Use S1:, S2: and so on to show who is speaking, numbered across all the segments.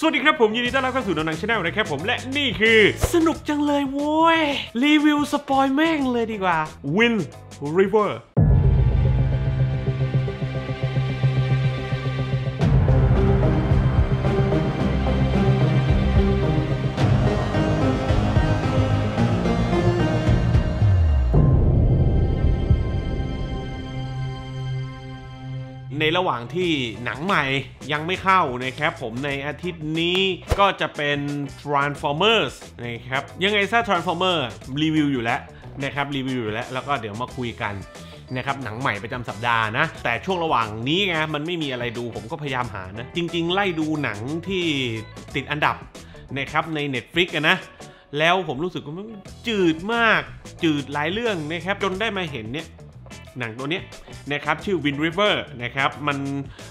S1: สวัสดีครับผม ยินดีต้อนรับเข้าสู่นนังชาแนลนะครับผมและนี่คือ สนุกจังเลยโว้ย รีวิวสปอยแม่งเลยดีกว่า Win River ระหว่างที่หนังใหม่ยังไม่เข้านะครับ ผมในอาทิตย์นี้ก็จะเป็น Transformers นะครับยังไงซะ Transformer รีวิวอยู่แล้วนะครับรีวิวอยู่แล้ว แล้วก็เดี๋ยวมาคุยกันนะครับหนังใหม่ประจำสัปดาห์นะ แต่ช่วงระหว่างนี้ไงมันไม่มีอะไรดูผมก็พยายามหานะ จริงๆ ไล่ดูหนังที่ติดอันดับนะครับใน Netflix นะแล้วผมรู้สึกว่ามันจืดมากจืดหลายเรื่องนะครับ จนได้มาเห็นเนี่ยหนังตัวเนี้ยนะครับ ชื่อ Wind River นะครับ มัน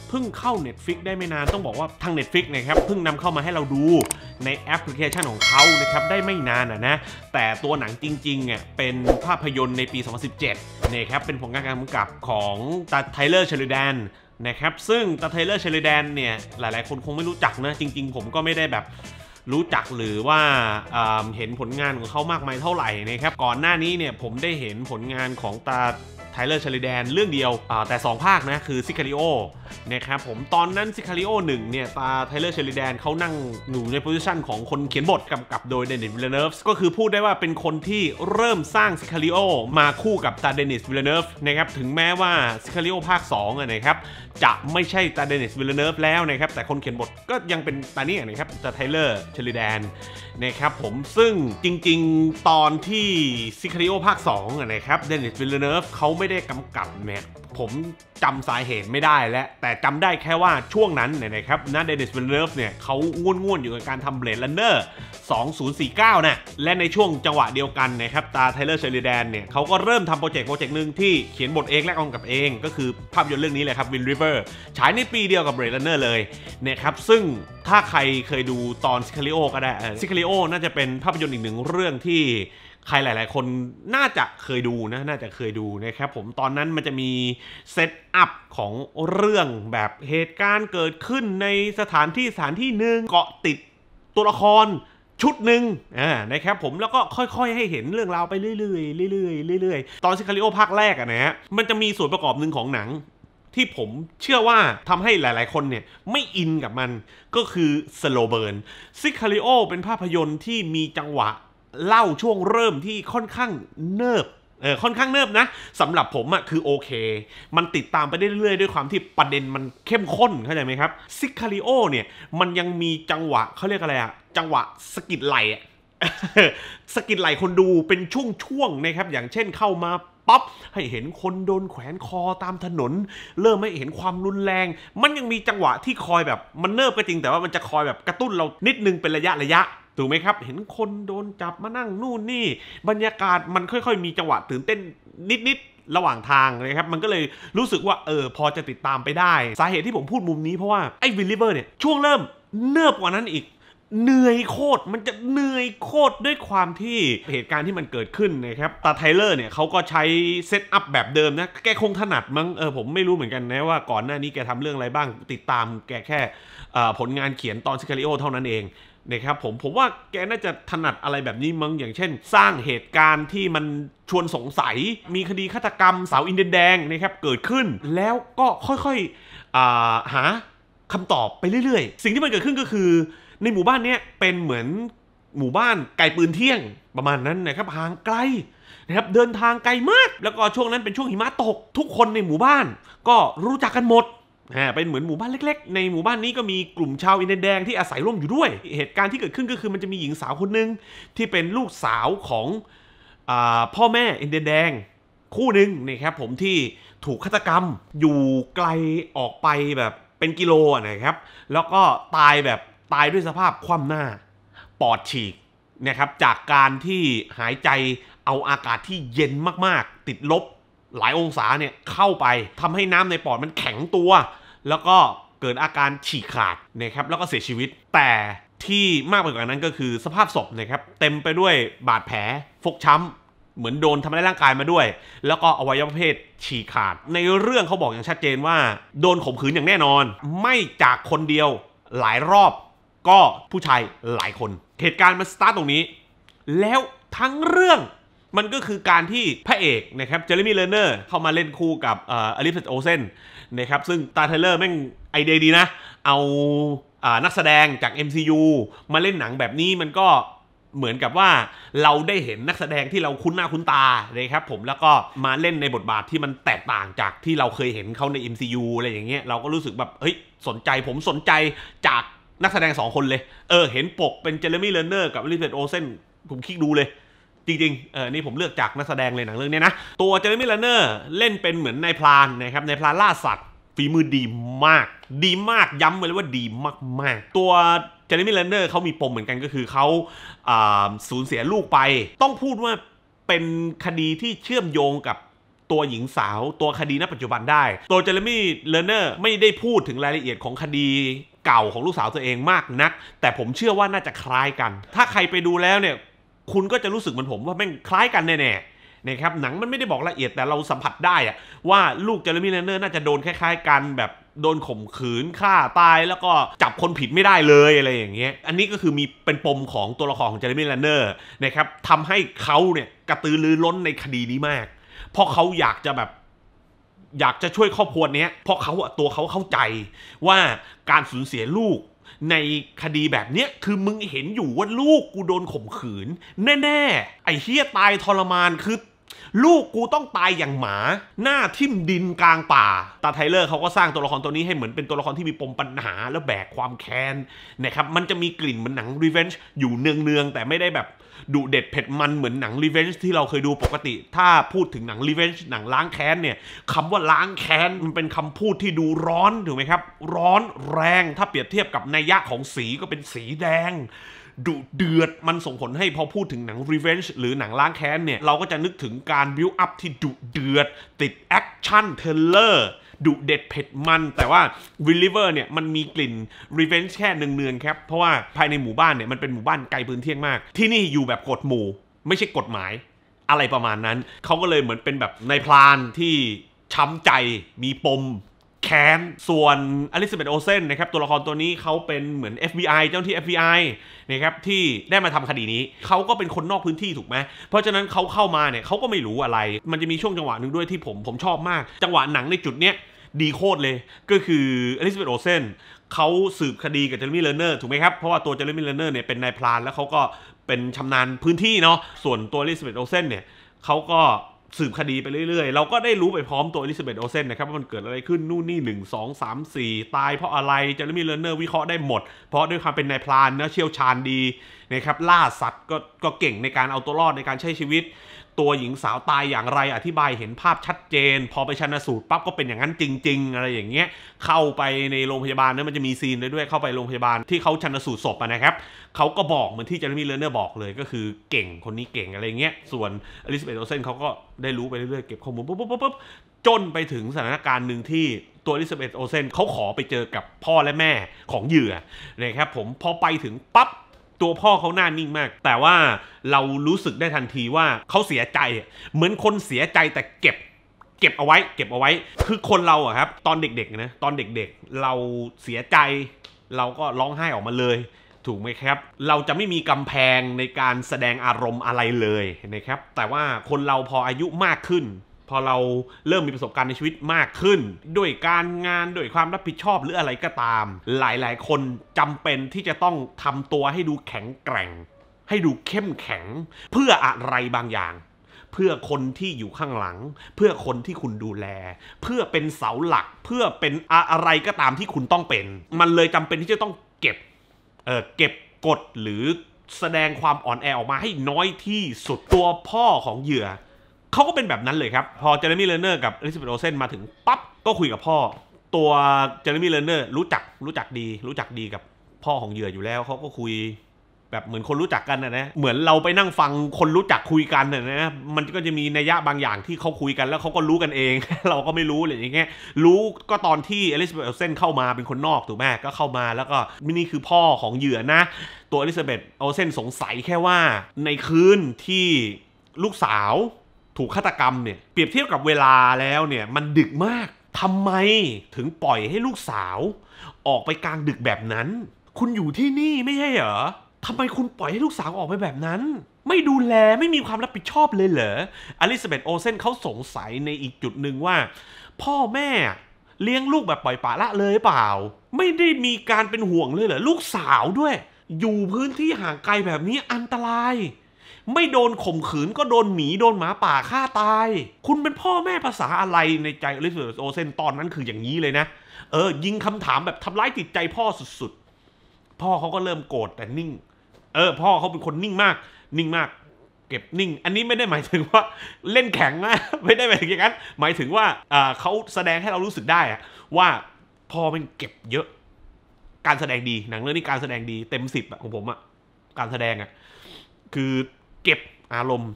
S1: เพิ่งเข้า Netflix ได้ไม่นาน ต้องบอกว่า ทาง Netflix นะครับเพิ่งนำเข้ามาให้เราดูในแอปพลิเคชันของเขานะครับได้ไม่นานอ่ะนะแต่ตัวหนังจริงๆอ่ะเป็นภาพยนตร์ในปี 2017นะครับเป็นผลงานการกำกับของตาไทเลอร์เชลิดนนะครับซึ่งตาไทเลอร์เชลิดนเนี่ยหลายๆ คนคงไม่รู้จักนะ จริง ๆ ผมก็ไม่ได้แบบรู้จักหรือว่าเห็นผลงานของเขามากมายเท่าไหร่นะครับก่อนหน้านี้เนี่ยผมได้เห็นผลงานของตาไทเลอร์ชาริแดน เรื่องเดียว แต่ 2 ภาคนะคือซิคาริโอนะครับผมตอนนั้นซิคาริโอหนึ่งเนี่ย ตาไทเลอร์ชาริแดน เขานั่งหนูในโพซิชันของคนเขียนบทกำกับโดยเดนิสวิลเลเนฟก็คือพูดได้ว่าเป็นคนที่เริ่มสร้างซิคาริโอมาคู่กับตาเดนิสวิลเลเนฟนะครับ ถึงแม้ว่าซิคาริโอภาค2นะครับ จะไม่ใช่ตาเดนิสวิลเลเนฟแล้วนะครับ แต่คนเขียนบทก็ยังเป็นตาเนี่ยนะครับ ตาไทเลอร์ชาริแดนนะครับผม ซึ่งจริงๆ ตอนที่ซิคาริโอภาค2นะครับเดนิสวิลเลเนฟเขาไม่ไม่ได้กำกับเนี่ยผมจำสาเหตุไม่ได้แล้วแต่จำได้แค่ว่าช่วงนั้นเนี่ยนะครับนะเดนิสเบนเลฟเนี่ยเขาง่วนๆ อยู่กับการทำเบลดลนเนอร์2049นะและในช่วงจังหวะเดียวกันนะครับ ตาไทเลอร์เชลิแดนเนี่ยเขาก็เริ่มทำโปรเจกต์โปรเจกต์หนึ่งที่เขียนบทเองและกงกับเอง ก็คือภาพยนตร์เรื่องนี้เลยครับวินริเวอร์ฉายในปีเดียวกับเบลดลนเนอร์เลยเนี่ยครับซึ่งถ้าใครเคยดูตอนซิคาริโอก็ได้ซิคาริโอน่าจะเป็นภาพยนตร์อีกหนึ่งเรื่องที่ใครหลาย ๆ คนน่าจะเคยดูนะน่าจะเคยดูนะครับผมตอนนั้นมันจะมีเซตอัพของเรื่องแบบเหตุการณ์เกิดขึ้นในสถานที่สถานที่หนึ่งเกาะติด ตัวละครชุดหนึ่งอ่านะครับผมแล้วก็ค่อย ๆ ให้เห็นเรื่องราวไปเรื่อยๆเรื่อยๆเรื่อยๆ ตอนซิคาริโอภาคแรกอะนะฮะมันจะมีส่วนประกอบหนึ่งของหนัง ที่ผมเชื่อว่าทำให้หลายๆ คนเนี่ย ไม่อินกับมันก็คือสโลเบิร์นซิคาริโอเป็นภาพยนตร์ที่มีจังหวะเล่าช่วงเริ่มที่ค่อนข้างเนิบ เออค่อนข้างเนิบนะสำหรับผมอะคือโอเค มันติดตามไปได้เรื่อยๆด้วยความที่ประเด็นมันเข้มข้นเข้าใจไหมครับซิคาริโอเนี่ย มันยังมีจังหวะเขาเรียกอะไรอะจังหวะสกิดไหลสกิดไหลคนดูเป็นช่วงๆนะครับอย่างเช่นเข้ามาปั๊บให้เห็นคนโดนแขวนคอตามถนน เริ่มให้เห็นความรุนแรง มันยังมีจังหวะที่คอยแบบมันเนิบก็จริงแต่ว่ามันจะคอยแบบกระตุ้นเรานิดนึงเป็นระยะระยะถูกไหมครับ เห็นคนโดนจับมานั่งนู่นนี่ บรรยากาศมันค่อยๆ มีจังหวะตื่นเต้นนิดๆ ระหว่างทางนะครับ มันก็เลยรู้สึกว่า เออ พอจะติดตามไปได้สาเหตุที่ผมพูดมุมนี้เพราะว่า ไอ้วิลลิเวอร์เนี่ย ช่วงเริ่มเนิบกว่านั้นอีกเหนื่อยโคตร มันจะเหนื่อยโคตร ด้วยความที่เหตุการณ์ที่มันเกิดขึ้นนะครับตาไทเลอร์เนี่ยเขาก็ใช้ เซตอัพแบบเดิมนะแกคงถนัดมั้งเออผมไม่รู้เหมือนกันนะว่าก่อนหน้านี้แกทำเรื่องอะไรบ้าง ติดตามแกแค่ผลงานเขียนตอนซิคาริโอเท่านั้นเองนะครับผมผมว่าแกน่าจะถนัดอะไรแบบนี้มั้งอย่างเช่น สร้างเหตุการณ์ที่มันชวนสงสัย มีคดีฆาตกรรมสาวอินเดียแดงนะครับเกิดขึ้น แล้วก็ค่อยๆหาคำตอบไปเรื่อยๆ สิ่งที่มันเกิดขึ้นก็คือในหมู่บ้านเนี้ยเป็นเหมือนหมู่บ้านไก่ปืนเที่ยงประมาณนั้นนะครับห่างไกลนะครับเดินทางไกลมาก แล้วก็ช่วงนั้นเป็นช่วงหิมะตกทุกคนในหมู่บ้านก็รู้จักกันหมดฮะเป็นเหมือนหมู่บ้านเล็ก ๆ ในหมู่บ้านนี้ก็มีกลุ่มชาวอินเดียแดงที่อาศัยร่วมอยู่ด้วยเหตุการณ์ที่เกิดขึ้นก็คือมันจะมีหญิงสาวคนหนึ่งที่เป็นลูกสาวของอพ่อแม่อินเดียแดงคู่หนึ่งนะครับผมที่ถูกฆาตกรรมอยู่ไกลออกไปแบบเป็นกิโลนะครับแล้วก็ตายแบบตายด้วยสภาพคว่ำหน้าปอดฉีกนะครับจากการที่หายใจเอาอากาศที่เย็นมาก ๆ ติดลบหลายองศาเนี่ยเข้าไปทำให้น้ำในปอดมันแข็งตัว แล้วก็เกิดอาการฉีกขาดนะครับแล้วก็เสียชีวิต แต่ที่มากไปกว่านั้นก็คือสภาพศพนะครับ เต็มไปด้วยบาดแผลฟกช้ำ เหมือนโดนทำร้ายร่างกายมาด้วย แล้วก็อวัยวะเพศฉีกขาด ในเรื่องเขาบอกอย่างชัดเจนว่า โดนข่มขืนอย่างแน่นอน ไม่จากคนเดียวหลายรอบก็ผู้ชายหลายคน เหตุการณ์มันสตาร์ตตรงนี้ แล้วทั้งเรื่องมันก็คือการที่พระเอกนะครับเจอร์มี่เลนเนอร์เข้ามาเล่นคู่กับอลิฟตโอเซนนะครับซึ่งตาเทเลอร์แม่งไอเดียดีนะ เอานักแสดงจาก MCU มาเล่นหนังแบบนี้มันก็เหมือนกับว่า เราได้เห็นนักแสดงที่เราคุ้นหน้าคุ้นตาเลยครับผมแล้วก็มาเล่นในบทบาทที่มันแตกต่างจากที่เราเคยเห็นเขาใน MCU อะไรอย่างเงี้ยเราก็รู้สึกแบบเฮ้ยสนใจผมสนใจจากนักแสดงสองคนเลย เออ เห็นปกเป็นเจเรมี่เลนเนอร์กับลิเบตโอเซนผมคลิกดูเลย จริงๆเออนี่ผมเลือกจากนักแสดงเลยหนังเรื่องนี้นะ ตัวเจเรมี่ลนเนอร์เล่นเป็นเหมือนนายพรานนะครับ นายพรานล่าสัตว์ ฝีมือดีมาก ดีมาก ย้ำไเลยว่าดีมากๆ ตัวเจเรมี่ลนเนอร์เขามีปมเหมือนกันก็คือเขาสูญเสียลูกไป ต้องพูดว่าเป็นคดีที่เชื่อมโยงกับตัวหญิงสาว ตัวคดีณปัจจุบันได้ ตัวเจเรมี่เลเนอร์ไม่ได้พูดถึงรายละเอียดของคดีเก่าของลูกสาวตัวเองมากนัก แต่ผมเชื่อว่าน่าจะคล้ายกัน ถ้าใครไปดูแล้วเนี่ย คุณก็จะรู้สึกเหมือนผมว่าแม่งคล้ายกันแน่ๆนะครับ หนังมันไม่ได้บอกละเอียดแต่เราสัมผัสได้อะว่าลูกเจอร์มี่เลนเนอร์น่าจะโดนคล้ายๆกัน แบบโดนข่มขืนฆ่าตาย แล้วก็จับคนผิดไม่ได้เลยอะไรอย่างเงี้ยอันนี้ก็คือมีเป็นปมของตัวละครของเจอร์มี่แลนเนอร์นะครับทำให้เขาเนี่ยกระตือรือร้นในคดีนี้มาก เพราะเขาอยากจะแบบอยากจะช่วยครอบครัวนี้เพราะเขาอะตัวเขาเข้าใจว่าการสูญเสียลูกในคดีแบบเนี้ยคือมึงเห็นอยู่ว่าลูกกูโดนข่มขืน แน่ๆ ไอ้เฮียตายทรมานคือ ลูกกูต้องตายอย่างหมา หน้าทิ่มดินกลางป่าตาไทเลอร์เขาก็สร้างตัวละครตัวนี้ให้เหมือนเป็นตัวละครที่มีปมปัญหาและแบกความแค้นนะครับมันจะมีกลิ่นเหมือนหนังรีเวนจ์อยู่เนืองๆแต่ไม่ได้แบบดุเด็ดเผ็ดมันเหมือนหนัง revenge ที่เราเคยดูปกติ ถ้าพูดถึงหนัง revenge หนังล้างแค้นเนี่ยคำว่าล้างแค้นมันเป็นคำพูดที่ดูร้อนถูกไหมครับ ร้อนแรงถ้าเปรียบเทียบกับนัยยะของสีก็เป็นสีแดงดุเดือด มันส่งผลให้พอพูดถึงหนัง Revenge หรือหนังล้างแค้นเนี่ย เราก็จะนึกถึงการบิวอัพที่ดุเดือด ติดแอคชั่นเทเลอร์ดุเด็ดเผ็ดมันแต่ว่า วิลลิเวอร์เนี่ย มันมีกลิ่น Revenge แค่เนืองๆครับเพราะว่าภายในหมู่บ้านเนี่ย มันเป็นหมู่บ้าน ไกลพื้นเที่ยงมาก ที่นี่อยู่แบบกฎหมู่ ไม่ใช่กฎหมาย อะไรประมาณนั้น เขาก็เลยเหมือนเป็นแบบในพลานที่ ช้ำใจมีปมแค้น ส่วนอลิซาเบธโอเซนนะครับตัวละครตัวนี้เขาเป็นเหมือน FBI เจ้าหน้าที่ FBI นะครับที่ได้มาทำคดีนี้เขาก็เป็นคนนอกพื้นที่ถูกไหม เพราะฉะนั้นเขาเข้ามาเนี่ยเขาก็ไม่รู้อะไร มันจะมีช่วงจังหวะหนึ่งด้วยที่ผมผมชอบมากจังหวะหนังในจุดเนี้ยดีโคตรเลยก็คืออลิซาเบธโอเซนเขาสืบคดีกับเจอร์มี่เลเนอร์ถูกไหมครับ เพราะว่าตัวเจอร์มี่เลเนอร์เนี่ยเป็นนายพลานแล้วเขาก็เป็นชำนาญพื้นที่เนาะส่วนตัวอลิซาเบธโอเซนเนี่ยเขาก็สืบคดีไปเรื่อยๆ เราก็ได้รู้ไปพร้อมตัวอลิซาเบธโอเซนนะครับ ว่ามันเกิดอะไรขึ้นนู่นนี่หนึ่งสองสามสี่ตายเพราะอะไรเจอรมี่เลนเนอร์วิเคราะห์ได้หมด เพราะด้วยความเป็นนายพรานเนะเชี่ยวชาญดี นะครับ ล่าสัตว์ก็ก็เก่งในการเอาตัวรอดในการใช้ชีวิตตัวหญิงสาวตายอย่างไรอธิบายเห็นภาพชัดเจน พอไปชันสูตรปั๊บก็เป็นอย่างนั้นจริง ๆ อะไรอย่างเงี้ยเข้าไปในโรงพยาบาลนั้นมันจะมีซีนด้วยเข้าไปโรงพยาบาลที่เขาชันสูตรศพนะครับเขาก็บอกเหมือนที่เจนนี่เลนเนอร์บอกเลยก็คือเก่งคนนี้เก่งอะไรเงี้ย ส่วนอลิซาเบธโอเซนเขาก็ได้รู้ไปเรื่อยๆเก็บข้อมูลปุ๊บปุ๊บปุ๊บจนไปถึงสถานการณ์หนึ่งที่ตัวอลิซาเบธโอเซนเขาขอไปเจอกับพ่อและแม่ของเหยื่อนะครับผมพอไปถึงปั๊บตัวพ่อเขาหน้านิ่งมาก แต่ว่าเรารู้สึกได้ทันทีว่าเขาเสียใจ เหมือนคนเสียใจแต่เก็บ เก็บเอาไว้ เก็บเอาไว้ คือคนเราอะครับ ตอนเด็กๆนะ ตอนเด็กๆ เราเสียใจ เราก็ร้องไห้ออกมาเลย ถูกไหมครับ เราจะไม่มีกำแพงในการแสดงอารมณ์อะไรเลยนะครับ แต่ว่าคนเราพออายุมากขึ้นพอเราเริ่มมีประสบการณ์ในชีวิตมากขึ้น ด้วยการงานด้วยความรับผิดชอบหรืออะไรก็ตาม หลายๆ คนจำเป็นที่จะต้องทำตัวให้ดูแข็งแกร่ง ให้ดูเข้มแข็ง เพื่ออะไรบางอย่าง เพื่อคนที่อยู่ข้างหลัง เพื่อคนที่คุณดูแล เพื่อเป็นเสาหลัก เพื่อเป็นอะไรก็ตามที่คุณต้องเป็น มันเลยจำเป็นที่จะต้องเก็บเออเก็บกดหรือแสดงความอ่อนแอออกมาให้น้อยที่สุดตัวพ่อของเหยื่อเขาก็เป็นแบบนั้นเลยครับ พอเจอร์มี่เลนเนอร์กับอลิซาเบธโอเซนมาถึงปั๊บก็คุยกับพ่อ ตัวเจอร์มี่เลนเนอร์รู้จักรู้จักดี รู้จักดีกับพ่อของเหยื่ออยู่แล้วเขาก็คุยแบบเหมือนคนรู้จักกันนะนะเหมือนเราไปนั่งฟังคนรู้จักคุยกันนะนะมันก็จะมีนัยยะบางอย่างที่เขาคุยกัน แล้วเขาก็รู้กันเองเราก็ไม่รู้อะไรอย่างเงี้ยรู้ก็ตอนที่อลิซาเบธเซนเข้ามาเป็นคนนอกถูกไหมก็เข้ามาแล้วก็นี่คือพ่อของเหยื่อนะตัวอลิซาเบธโอเซนสงสัยแค่ว่า ในคืนที่ลูกสาวถูกฆาตกรรมเนี่ย เปรียบเทียบกับเวลาแล้วเนี่ย มันดึกมากทำไมถึงปล่อยให้ลูกสาว ออกไปกลางดึกแบบนั้น คุณอยู่ที่นี่ไม่ใช่เหรอทำไมคุณปล่อยให้ลูกสาวออกไปแบบนั้น ไม่ดูแลไม่มีความรับผิดชอบเลยเหรออลิซาเบธโอเซนเขาสงสัยในอีกจุดหนึ่งว่า พ่อแม่เลี้ยงลูกแบบปล่อยปละละเลยเปล่า ไม่ได้มีการเป็นห่วงเลยเหรอลูกสาวด้วย อยู่พื้นที่ห่างไกลแบบนี้อันตรายไม่โดนข่มขืนก็โดนหมีโดนหมาป่าฆ่าตาย คุณเป็นพ่อแม่ภาษาอะไรในใจอลิสเบอร์โอเซนตอนนั้นคืออย่างนี้เลยนะ เออ ยิงคำถามแบบทำร้ายจิตใจพ่อสุดๆ พ่อเขาก็เริ่มโกรธแต่นิ่ง เออ พ่อเขาเป็นคนนิ่งมาก นิ่งมาก เก็บนิ่ง อันนี้ไม่ได้หมายถึงว่าเล่นแข็งนะไม่ได้หมายถึงอย่างนั้น หมายถึงว่าเขาแสดงให้เรารู้สึกได้ว่าพ่อเป็นเก็บเยอะ การแสดงดีหนังเรื่องนี้การแสดงดีเต็มสิบของผมอะการแสดงอะคือเก็บอารมณ์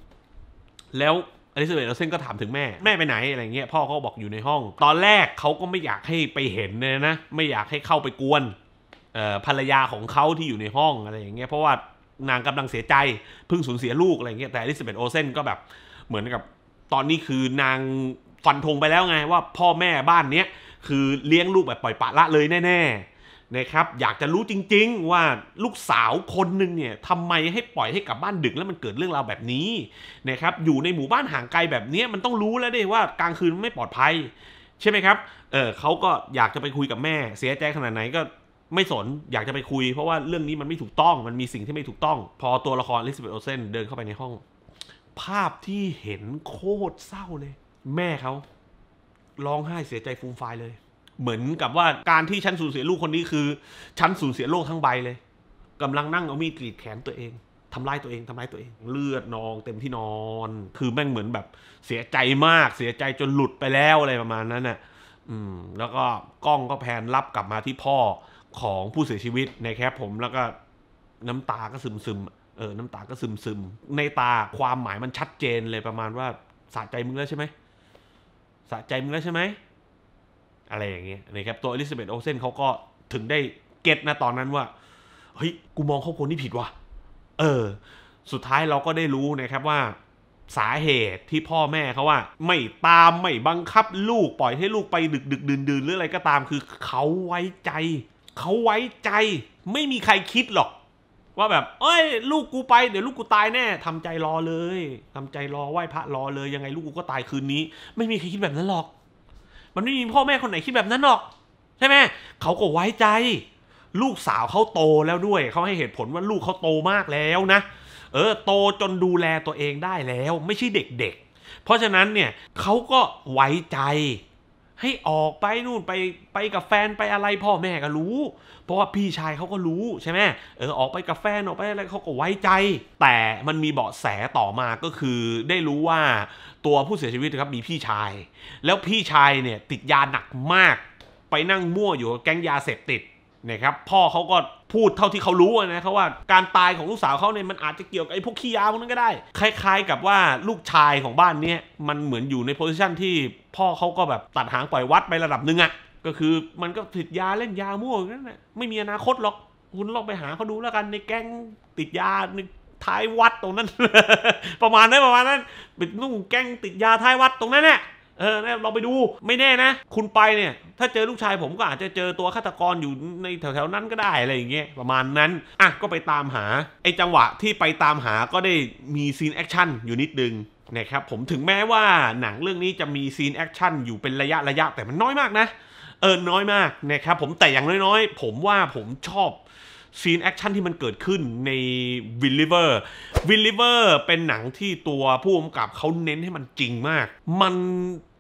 S1: แล้วอลิซาเบธเอลเซนก็ถามถึงแม่แม่ไปไหนอะไรเงี้ยพ่อก็บอกอยู่ในห้อง ตอนแรกเขาก็ไม่อยากให้ไปเห็นเลยนะไม่อยากให้เข้าไปกวนภรรยาของเขาที่อยู่ในห้องอะไรอย่างเงี้ยเพราะว่านางกำลังเสียใจเพิ่งสูญเสียลูกอะไรเงี้ยแต่อลิซาเบธโอเซนก็แบบเหมือนกับ ตอนนี้คือนางฟันธงไปแล้วไงว่าพ่อแม่บ้านเนี้ยคือเลี้ยงลูกแบบปล่อยปละละเลยแน่ ๆนะครับ อยากจะรู้จริงๆว่าลูกสาวคนหนึ่งเนี่ยทำไมให้ปล่อยให้กลับบ้านดึกแล้วมันเกิดเรื่องราวแบบนี้นะครับอยู่ในหมู่บ้านห่างไกลแบบนี้มันต้องรู้แล้วด้ว่ากลางคืนไม่ปลอดภัย ใช่ไหมครับเออเขาก็อยากจะไปคุยกับแม่เสียใจขนาดไหนก็ไม่สนอยากจะไปคุยเพราะว่าเรื่องนี้มันไม่ถูกต้องมันมีสิ่งที่ไม่ถูกต้อง พอตัวละครลิซเบตโอเซนเดินเข้าไปในห้อง ภาพที่เห็นโคตรเศร้าเลย แม่เขาร้องไห้เสียใจฟูมฟายเลยเหมือนกับว่าการที่ฉันสูญเสียลูกคนนี้คือฉันสูญเสียโลกทั้งใบเลย กำลังนั่งเอามีดกรีดแขนตัวเองทำร้ายตัวเองทำร้ายตัวเอง เลือดนอง เต็มที่นอน คือแม่งเหมือนแบบเสียใจมากเสียใจจนหลุดไปแล้วอะไรประมาณนั้นน่ะอืม แล้วก็กล้องก็แพนรับกลับมาที่พ่อของผู้เสียชีวิตในแคปผมแล้วก็น้ำตาก็ซึมซึมเออ น้ำตาก็ซึมซึมในตาความหมายมันชัดเจนเลยประมาณว่าสะใจมึงแล้วใช่ไหมสะใจมึงแล้วใช่ไหมอะไรอย่างเงี้ยนะครับ ตัวอลิซาเบธโอเซนเขาก็ถึงได้เก็ตนะ ตอนนั้นว่า เฮ้ย กูมองครอบครัวนี้ผิดว่ะเออ สุดท้ายเราก็ได้รู้นะครับว่า สาเหตุที่พ่อแม่เขาว่า ไม่ตาม ไม่บังคับลูกปล่อยให้ลูกไปดึกดึกดื่นดื่นหรืออะไรก็ตามคือเขาไว้ใจ เขาไว้ใจ ไม่มีใครคิดหรอก ว่าแบบเอ้ย ลูกกูไป เดี๋ยวลูกกูตายแน่ทำใจรอเลย ทำใจรอไหว้พระรอเลยยังไงลูกกูก็ตายคืนนี้ ไม่มีใครคิดแบบนั้นหรอกมันไม่มีพ่อแม่คนไหนคิดแบบนั้นหรอก ใช่ไหมเขาก็ไว้ใจ ลูกสาวเขาโตแล้วด้วย เขาให้เหตุผลว่าลูกเขาโตมากแล้วนะ เออโตจนดูแลตัวเองได้แล้วไม่ใช่เด็กๆ เพราะฉะนั้นเนี่ยเขาก็ไว้ใจให้ออกไปนู่นไปไปกับแฟนไปอะไรพ่อแม่ก็รู้ เพราะว่าพี่ชายเขาก็รู้ใช่ไหมเออออกไปกับแฟนออกไปอะไรเขาก็ไว้ใจ แต่มันมีเบาะแสต่อมาก็คือได้รู้ว่าตัวผู้เสียชีวิตครับมีพี่ชาย แล้วพี่ชายเนี่ยติดยาหนักมาก ไปนั่งมั่วอยู่แก๊งยาเสพติดนะครับพ่อเขาก็พูดเท่าที่เขารู้นะเขาว่าการตายของลูกสาวเขาเนี่ยมันอาจจะเกี่ยวกับไอ้พวกขี้ยาพวกนั้นก็ได้ คล้าย ๆ กับว่าลูกชายของบ้านเนี้ยมันเหมือนอยู่ในโพสิชันที่พ่อเขาก็แบบตัดหางปล่อยวัดไประดับหนึ่งอะก็คือมันก็ติดยาเล่นยามั่วนั่นแหละไม่มีอนาคตหรอกคุณลองไปหาเขาดูแล้วกันในแก๊งติดยาในท้ายวัดตรงนั้น ประมาณนั้นประมาณนั้นเป็นนุ่งแก๊งติดยาท้ายวัดตรงนั้นแหละเออนะลองไปดูไม่แน่นะ คุณไปเนี่ย ถ้าเจอลูกชายผมก็อาจจะเจอตัวฆาตกรอยู่ในแถวๆนั้นก็ได้อะไรอย่างเงี้ยประมาณนั้นอ่ะก็ไปตามหา ไอ้จังหวะที่ไปตามหาก็ได้มีซีนแอคชั่นอยู่นิดนึงนะครับผมถึงแม้ว่าหนังเรื่องนี้จะมีซีนแอคชั่นอยู่เป็นระยะระยะแต่มันน้อยมากนะ เออน้อยมากนะครับผมแต่อย่างน้อยๆ ผมว่าผมชอบซีนแอคชั่นที่มันเกิดขึ้นในวิ l ล i เวอร์วิ i ล e เวอร์เป็นหนังที่ตัวผู้กำกับเขาเน้นให้มันจริงมาก มัน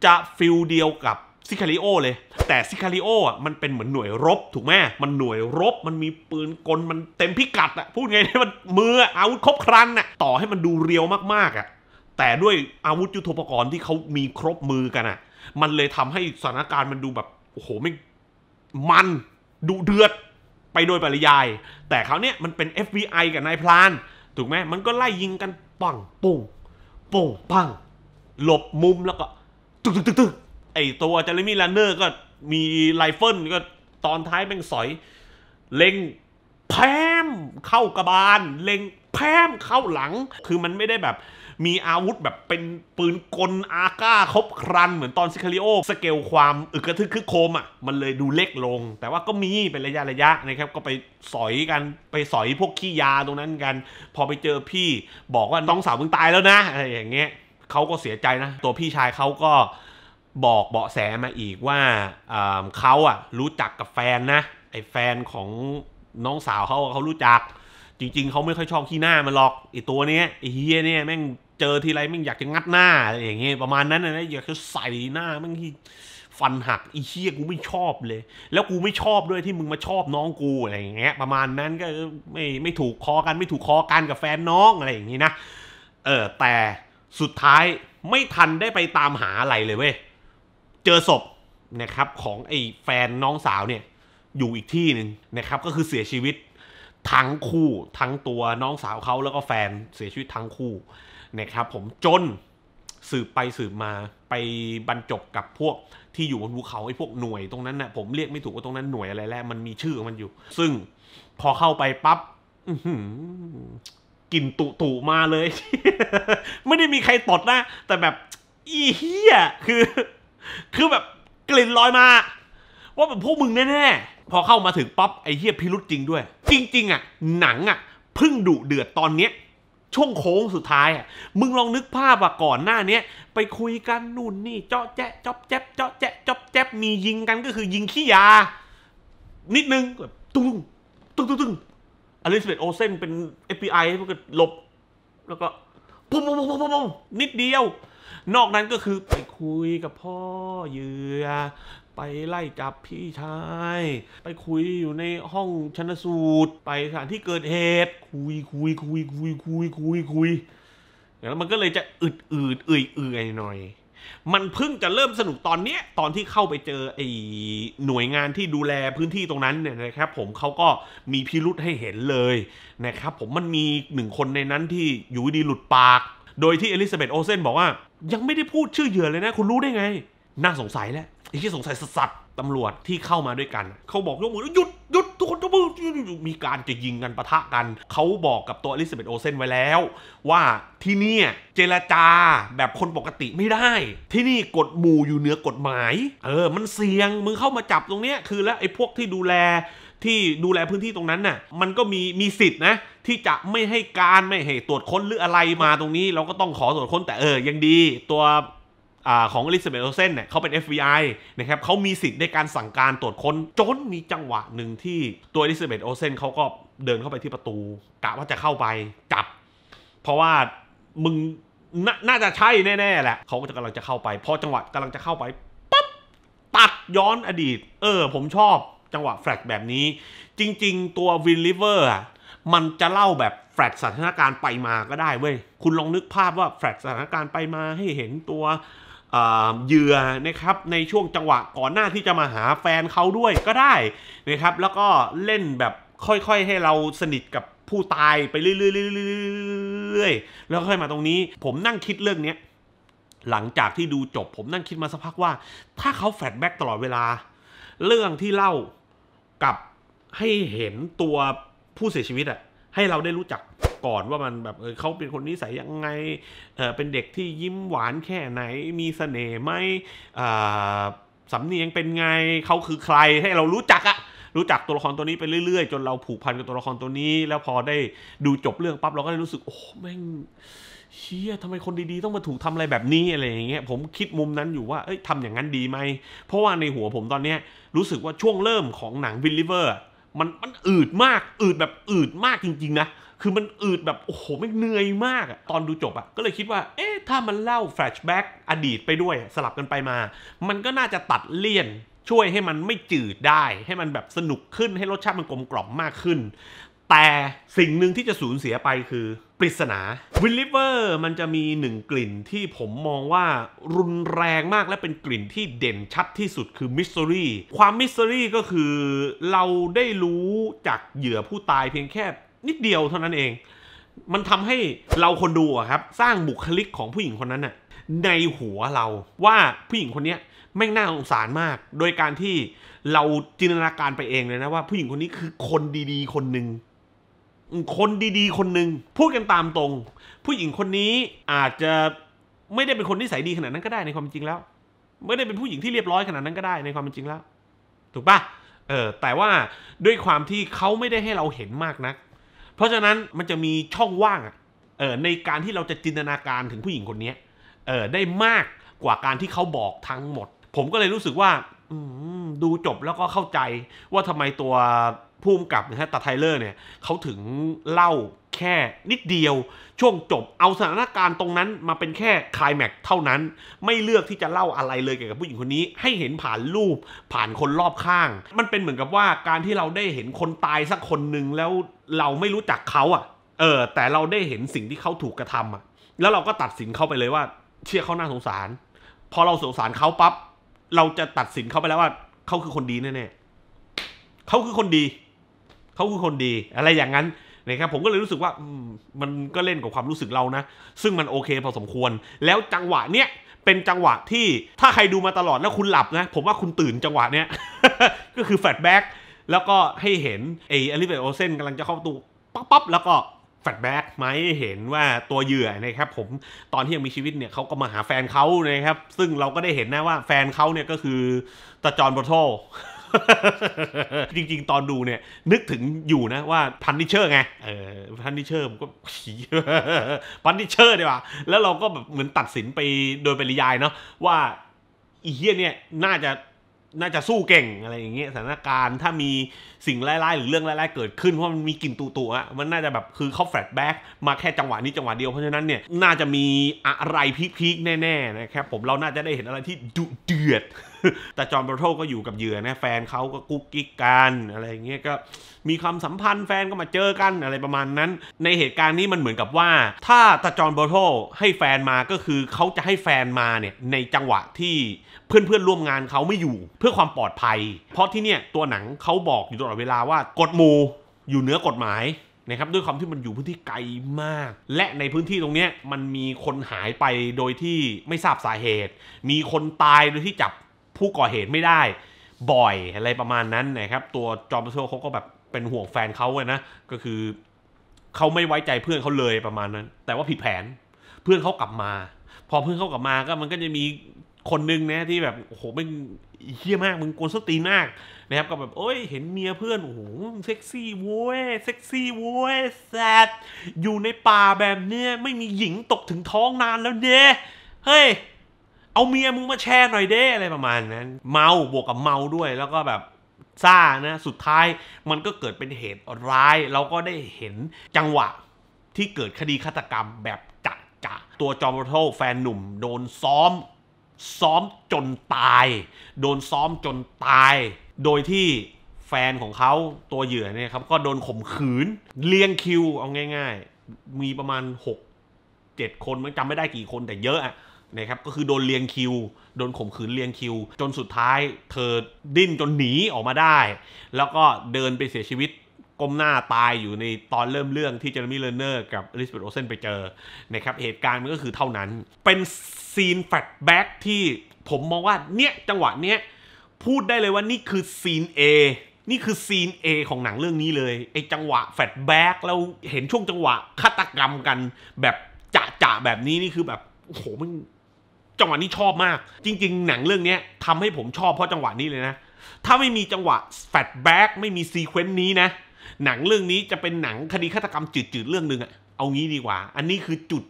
S1: จะฟิลเดียวกับซิคาริโอเลย แต่ซิคาริโออ่ะมันเป็นเหมือนหน่วยรบถูกไหมมันหน่วยรบมันมีปืนกลมันเต็มพิกัดอ่ะพูดไงมันมืออาวุธครบครันอ่ะต่อให้มันดูเรียวมากๆอ่ะแต่ด้วยอาวุธยุทโธปกรณ์ที่เขามีครบมือกันอ่ะ มันเลยทำให้สถานการณ์มันดูแบบโอ้โหไม่มันดูเดือดไปโดยปริยาย แต่เขาเนี่ยมันเป็น FBI กับนายพลาน ถูกไหมมันก็ไล่ยิงกันปังปุ่งปุ่งปังหลบมุมแล้วก็ตึกตึกตึกตึกไอตัวเจลมี่ลนเนอร์ก็มีไลเฟิลก็ตอนท้ายแม่งสอย เล็งแพมเข้ากระบาล เล็งแพมเข้าหลังคือมันไม่ได้แบบมีอาวุธแบบเป็นปืนกลอาก้าครบครัน เหมือนตอนซิคาริโอ สเกลความอึกระทึกคือโคมอ่ะมันเลยดูเล็กลง แต่ว่าก็มีเป็นระยะระยะนะครับก็ไปสอยกันไปสอยพวกขี้ยาตรงนั้นกัน พอไปเจอพี่บอกว่าน้องสาวมึงตายแล้วนะอะไรอย่างเงี้ยเขาก็เสียใจนะ ตัวพี่ชายเขาก็บอกเบาะแสมาอีกว่าเขาอ่ะรู้จักกับแฟนนะ ไอ้แฟนของน้องสาวเขาเขารู้จักจริง ๆเขาไม่ค่อยชอบขี้หน้ามันหรอกไอ้ตัวเนี้ยไอ้เฮียเนี่ยแม่งเจอทีไรมึงอยากจะงัดหน้าอะไรอย่างเงี้ยประมาณนั้นนะอยากจะ ใส่หน้ามึงที่ฟันหักอีเชี่ยกูไม่ชอบเลย แล้วกูไม่ชอบด้วยที่มึงมาชอบน้องกูอะไรอย่างเงี้ยประมาณนั้นก็ ไม่ไม่ถูกคอกันไม่ถูกคอกันกับแฟนน้องอะไรอย่างงี้นะเออแต่สุดท้ายไม่ทันได้ไปตามหาอะไรเลยเว้ยเจอศพนะครับของไอ้แฟนน้องสาวเนี่ยอยู่อีกที่หนึ่งนะครับ ก็คือเสียชีวิตทั้งคู่ทั้งตัวน้องสาวเขาแล้วก็แฟนเสียชีวิตทั้งคู่นะครับผมจนสืบไปสืบมา ไปบรรจบกับพวกที่อยู่บนภูเขาไอ้พวกหน่วยตรงนั้นนะ่ะผมเรียกไม่ถูกว่าตรงนั้นหน่วยอะไรแล้วมันมีชื่อมันอยู่ ซึ่งพอเข้าไปปับ๊บกลิ่นตุตุมาเลย ไม่ได้มีใครตดนะแต่แบบอีเหี้ยคือ คือแบบกลิ่นลอยมา ว่าแบบพวกมึงแน่ๆพอเข้ามาถึงปั๊บไอ้เหี้ยพิรุษจริงด้วย จริง ๆอ่ะหนังอ่ะพึ่งดุเดือดตอนเนี้ยช่วงโค้งสุดท้ายอ่ะ มึงลองนึกภาพว่าก่อนหน้าเนี้ย ไปคุยกันนู่นนี่เจาะแจ๊ะจอบแจ๊บเจาะแจ๊ะจอบแจ๊บมียิงกันก็คือยิงขี้ยา นิดนึง แบบ ตุ้งตุ้งตุ้งตุ้งอลิสเบตโอเซนเป็น FBI อพวก็หลบ แล้วก็ปุ๊บปุ๊บปุ๊บปุ๊บนิดเดียว นอกนั้นก็คือไปคุยกับพ่อเยื่อไปไล่จับพี่ชาย ไปคุยอยู่ในห้องชนสูตรไปสถานที่เกิดเหตุ คุยคุยคุยคุยคุยคุยคุยแล้วมันก็เลยจะอึดอืดเอื่อยๆ่หน่อย มันเพิ่งจะเริ่มสนุกตอนเนี้ย ตอนที่เข้าไปเจอไอ้หน่วยงานที่ดูแลพื้นที่ตรงนั้นเนี่ยนะครับผมเขาก็มีพิรุษให้เห็นเลยนะครับผมมันมีหนึ่งคนในนั้นที่อยู่ดีหลุดปาก โดยที่เอลิซาเบธโอเซนบอกว่า ยังไม่ได้พูดชื่อเหยื่อเลยนะ คุณรู้ได้ไง น่าสงสัยแล้วไอ้ที่สงสัยสัตว์ตำรวจที่เข้ามาด้วยกันเขาบอกยกมือหยุดหยุดทุกคนยกมือมีการจะยิงกันปะทะกันเขาบอกกับตัวอลิซาเบธโอเซนไว้แล้ว ว่าที่นี่เจรจาแบบคนปกติไม่ได้ ที่นี่กฎหมู่อยู่เหนือกฎหมาย เออ มันเสี่ยงมึงเข้ามาจับตรงเนี้ยคือแล้วไอ้พวกที่ดูแลที่ดูแลพื้นที่ตรงนั้นน่ะมันก็มีมีสิทธิ์นะ ที่จะไม่ให้การไม่ให้ตรวจค้นหรืออะไรมาตรงนี้ เราก็ต้องขอตรวจค้นแต่เออยังดี ตัวของอลิซาเบธโอเซนเนี่ยเขาเป็น FBI นะครับเขามีสิทธิ์ในการสั่งการตรวจค้นจนมีจังหวะหนึ่งที่ตัวอลิซาเบธโอเซนเขาก็เดินเข้าไปที่ประตู กะว่าจะเข้าไปจับ เพราะว่ามึงนน่าจะใช่แน่ๆแหละ เขาก็จะกำลังจะเข้าไปพอจังหวะกำลังจะเข้าไป ปั๊บตัดย้อนอดีต เออ ผมชอบจังหวะแฟลชแบบนี้ จริงๆตัววินลิเวอร์อ่ะมันจะเล่าแบบแฟลชสถานการณ์ไปมาก็ได้เว้ยคุณลองนึกภาพว่าแฟลชสถานการณ์ไปมาให้เห็นตัวเยื่อนะครับในช่วงจังหวะก่อนหน้าที่จะมาหาแฟนเขาด้วยก็ได้นะครับแล้วก็เล่นแบบค่อยๆ ให้เราสนิทกับผู้ตายไปเรื่อยๆแล้วค่อยมาตรงนี้ ผมนั่งคิดเรื่องนี้ หลังจากที่ดูจบผมนั่งคิดมาสักพักว่าถ้าเขาแฟลแบ็กตลอดเวลา เรื่องที่เล่ากับให้เห็นตัวผู้เสียชีวิตอะให้เราได้รู้จักก่อนว่ามันแบบเออเขาเป็นคนนิสัยยังไง เออเป็นเด็กที่ยิ้มหวานแค่ไหน มีเสน่ห์ไหมอ่าสำเนียงเป็นไงเขาคือใครให้เรารู้จักอะรู้จักตัวละครตัวนี้ไปเรื่อยๆ จนเราผูกพันกับตัวละครตัวนี้ แล้วพอได้ดูจบเรื่องปั๊บเราก็ได้รู้สึกโอ้แม่งเชียทำไมคนดีๆต้องมาถูกทำอะไรแบบนี้อะไรอย่างเงี้ยผมคิดมุมนั้นอยู่ว่าเอ้ยทำอย่างนั้นดีไหมเพราะว่าในหัวผมตอนเนี้ยรู้สึกว่าช่วงเริ่มของหนังวิลลิเวอร์มันมันอืดมากอืดแบบอืดมากจริงๆนะคือมันอืดแบบ โอ้โหไม่เหนื่อยมากอะตอนดูจบอะก็เลยคิดว่าเอ๊ะ ถ้ามันเล่าแฟลชแบ็กอดีตไปด้วยสลับกันไปมา มันก็น่าจะตัดเลี่ยน ช่วยให้มันไม่จืดได้ ให้มันแบบสนุกขึ้นให้รสชาติมันกลมกล่อมมากขึ้น แต่สิ่งหนึ่งที่จะสูญเสียไปคือปริศนาวิลลิเวอร์มันจะมีหนึ่งกลิ่นที่ผมมองว่ารุนแรงมากและเป็นกลิ่นที่เด่นชัดที่สุดคือมิสซิรี่ความมิสซิรี่ก็คือเราได้รู้จากเหยื่อผู้ตายเพียงแค่นิดเดียวเท่านั้นเอง มันทำให้เราคนดูอะครับ สร้างบุคลิกของผู้หญิงคนนั้นน่ะ ในหัวเราว่าผู้หญิงคนเนี้ยแม่งน่าสงสารมาก โดยการที่เราจินตนาการไปเองเลยนะว่าผู้หญิงคนนี้คือคนดี ๆ คนหนึ่งคนดี ๆ คนหนึ่งพูดกันตามตรง ผู้หญิงคนนี้อาจจะไม่ได้เป็นคนนิสัยดีขนาดนั้นก็ได้ในความจริงแล้ว ไม่ได้เป็นผู้หญิงที่เรียบร้อยขนาดนั้นก็ได้ในความจริงแล้ว ถูกปะเออแต่ว่าด้วยความที่เขาไม่ได้ให้เราเห็นมากนักเพราะฉะนั้นมันจะมีช่องว่างเออในการที่เราจะจินตนาการถึงผู้หญิงคนนี้เออได้มากกว่าการที่เขาบอกทั้งหมด ผมก็เลยรู้สึกว่าดูจบแล้วก็เข้าใจว่าทำไมตัวภูมิกับนะฮะตาไทเลอร์เนี่ยเขาถึงเล่าแค่นิดเดียวช่วงจบเอาสถานการณ์ตรงนั้น มาเป็นแค่คลายแม็กเท่านั้น ไม่เลือกที่จะเล่าอะไรเลยเกี่ยวกับผู้หญิงคนนี้ให้เห็นผ่านรูปผ่านคนรอบข้าง มันเป็นเหมือนกับว่าการที่เราได้เห็นคนตายสักคนหนึ่งแล้วเราไม่รู้จักเขาอ่ะ เออ แต่เราได้เห็นสิ่งที่เขาถูกกระทำอ่ะแล้วเราก็ตัดสินเขาไปเลยว่า เชื่อเขาน่าสงสาร พอเราสงสารเขาปั๊บเราจะตัดสินเขาไปแล้วว่า เขาคือคนดีแน่ๆเขาคือคนดีเขาคือคนดี อะไรอย่างนั้นนะครับผมก็เลยรู้สึกว่ามันก็เล่นกับความรู้สึกเรานะซึ่งมันโอเคพอสมควร แล้วจังหวะเนี้ยเป็นจังหวะที่ถ้าใครดูมาตลอดแล้วคุณหลับนะผมว่าคุณตื่นจังหวะเนี้ยก็คือแฟลชแบ็กแล้วก็ให้เห็นไออลิเบตโอเซนกำลังจะเข้าตูปั๊บปั๊บแล้วก็แฟลชแบ็กไหมเห็นว่าตัวเหยื่อนะครับผมตอนที่ยังมีชีวิตเนี่ยเขาก็มาหาแฟนเขานะครับซึ่งเราก็ได้เห็นนะว่าแฟนเขาเนี่ยก็คือตาจอนบอทโทจริงๆ ตอนดูเนี่ย นึกถึงอยู่นะว่าพันนิเชอร์ไง เออพันนิเชอร์ผมก็ผีพันนิเชอร์ดียว่าแล้วเราก็แบบเหมือนตัดสินไปโดยปริยายเนาะว่าอีเฮียเนี่ย น่าจะน่าจะสู้เก่งอะไรอย่างเงี้ยสถานการณ์ถ้ามีสิ่งร้ายๆ หรือเรื่องร้ายๆเกิดขึ้น เพราะมันมีกลิ่นตุตัวอะมันน่าจะแบบคือเขาแฟลชแบ็กมาแค่จังหวะนี้จังหวะเดียวเพราะฉะนั้นเนี่ยน่าจะมีอะไรพีคๆแน่ๆนะครับผมเราน่าจะได้เห็นอะไรที่ดุเดือดแต่จอห์นเบรโทก็อยู่กับเหยื่อนะแฟนเขาก็กุ๊กกิ๊กกัน อะไรเงี้ย ก็มีความสัมพันธ์ แฟนก็มาเจอกันอะไรประมาณนั้น ในเหตุการณ์นี้มันเหมือนกับว่า ถ้าตาจอห์นเบรโทให้แฟนมาก็คือเขาจะให้แฟนมาเนี่ย ในจังหวะที่เพื่อนๆ ร่วมงานเขาไม่อยู่ เพื่อความปลอดภัย เพราะที่เนี่ยตัวหนังเขาบอกอยู่ตลอดเวลาว่ากฎหมู่อยู่เหนือกฎหมายนะครับ ด้วยความที่มันอยู่พื้นที่ไกลมาก และในพื้นที่ตรงนี้มันมีคนหายไปโดยที่ไม่ทราบสาเหตุ มีคนตายโดยที่จับผู้ก่อเหตุไม่ได้ บ่อยอะไรประมาณนั้นนะครับตัวจอมโซเขาก็แบบเป็นห่วงแฟนเขาเลยนะก็คือเขาไม่ไว้ใจเพื่อนเขาเลยประมาณนั้น แต่ว่าผิดแผนเพื่อนเขากลับมา พอเพื่อนเขากลับมาก็มันก็จะมีคนนึงนะ ที่แบบ โอ้โหมันเฮี้ยมากมึงกวนสตีมากนะครับก็แบบโอ้ย เห็นเมียเพื่อนโอ้โหเซ็กซี่โว้ยเซ็กซี่โว้ยแซดอยู่ในป่าแบบเนี้ยไม่มีหญิงตกถึงท้องนานแล้วเนี่ยเฮ้ยเอาเมียมึงมาแชร์หน่อยเด้อะไรประมาณนั้นเมาบวกกับเมาด้วย แล้วก็แบบซ่านะสุดท้ายมันก็เกิดเป็นเหตุร้ายเราก็ได้เห็นจังหวะที่เกิดคดีฆาตกรรมแบบจะจะตัวจอมโทแฟนหนุ่ม โดนซ้อมซ้อมจนตาย โดนซ้อมจนตาย โดยที่แฟนของเขาตัวเหยื่อเนี่ยครับก็โดนข่มขืนเลี้ยงคิวเอาง่ายๆ มีประมาณ 6 7 คนมันจำไม่ได้กี่คนแต่เยอะอะนะครับก็คือโดนเลียงคิว โดนข่มขืนเลียงคิว จนสุดท้ายเธอดิ้นจนหนีออกมาได้ แล้วก็เดินไปเสียชีวิตก้มหน้าตายอยู่ในตอนเริ่มเรื่องที่ เจอร์มี่เลเนอร์กับอลิซาเบธโอเซนไปเจอนะครับเหตุการณ์มันก็คือเท่านั้น เป็นซีนแฟลชแบ็กที่ผมมองว่า เนี่ย จังหวะเนี้ยพูดได้เลยว่านี่คือซีน A นี่คือซีน A ของหนังเรื่องนี้เลยไอ้จังหวะแฟลชแบ็กแล้วเห็นช่วงจังหวะฆาตกรรมกันแบบจะจะแบบนี้นี่คือแบบโอ้โหมันจังหวะนี้ชอบมาก จริง ๆ หนังเรื่องนี้ทำให้ผมชอบเพราะจังหวะนี้เลยนะถ้าไม่มีจังหวะแฟลแบ็กไม่มีซีเควนต์นี้นะ หนังเรื่องนี้จะเป็นหนังคดีฆาตกรรมจืดๆเรื่องหนึ่งอะเอางี้ดีกว่า อันนี้คือจุด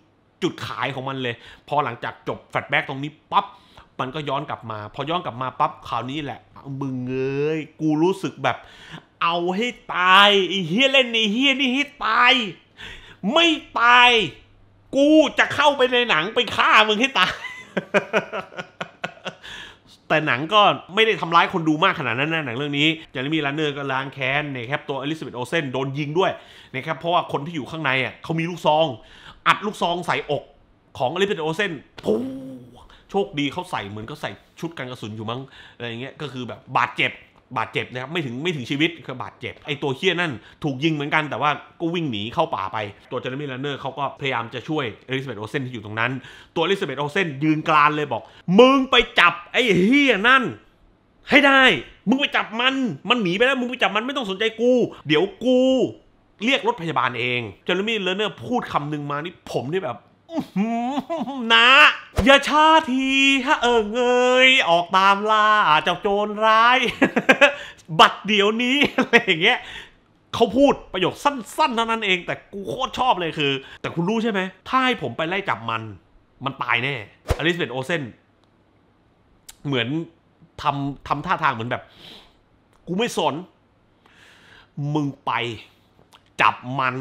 S1: จุดขายของมันเลยพอหลังจากจบแฟลแบ็กตรงนี้ปั๊บมันก็ย้อนกลับมา พอย้อนกลับมาปั๊บคราวนี้แหละมึงเอ้ยกูรู้สึกแบบเอาให้ตายไอ้เฮียเล่นไอ้เฮียนี่ให้ตายไม่ตายกูจะเข้าไปในหนังไปฆ่ามึงให้ตายแต่หนังก็ไม่ได้ทำร้ายคนดูมากขนาดนั้นนะหนังเรื่องนี้จารีมีลันเนอร์ก็ล้างแค้นนะครับตัวอลิซาเบธโอเซนโดนยิงด้วยนะครับเพราะว่าคนที่อยู่ข้างในอ่ะเขามีลูกซอง อัดลูกซองใส่อกของอลิซาเบธโอเซนปุ๊โชคดีเขาใส่เหมือนก็ใส่ชุดกันกระสุนอยู่มั้งอะไรเงี้ยก็คือแบบบาดเจ็บบาดเจ็บนะครับ ไม่ถึงไม่ถึงชีวิตคือบาดเจ็บไอตัวเคียนั่นถูกยิงเหมือนกันแต่ว่าก็วิ่งหนีเข้าป่าไป ตัวเจอร์มี่ลนเนอร์เขาก็พยายามจะช่วยอลิซาเบธโอเซนที่อยู่ตรงนั้น ตัวอลิซาเบธโอเซนยืนกลานเลยบอกมึงไปจับ ไอเฮียนั่นให้ได้มึงไปจับมัน มันหนีไปแล้วมึงไปจับมันไม่ต้องสนใจกู เดี๋ยวกู เรียกรถพยาบาลเองเจอร์มี่ลนเนอร์พูดคำหนึ่งมานี่ผมนี่แบบนะ อย่าช้าที ฮะ เอิงเอ้ยออกตามล่าเจ้าโจรร้าย บัตรเดี๋ยวนี้ อะไรอย่างเงี้ยเขาพูดประโยคสั้นๆเท่านั้นเอง แต่กูโคตรชอบเลยคือ แต่คุณรู้ใช่ไหม ถ้าให้ผมไปไล่จับมัน มันตายแน่ อลิสเบตโอเซนเหมือนทำทำท่าทางเหมือนแบบ กูไม่สน มึงไปจับมัน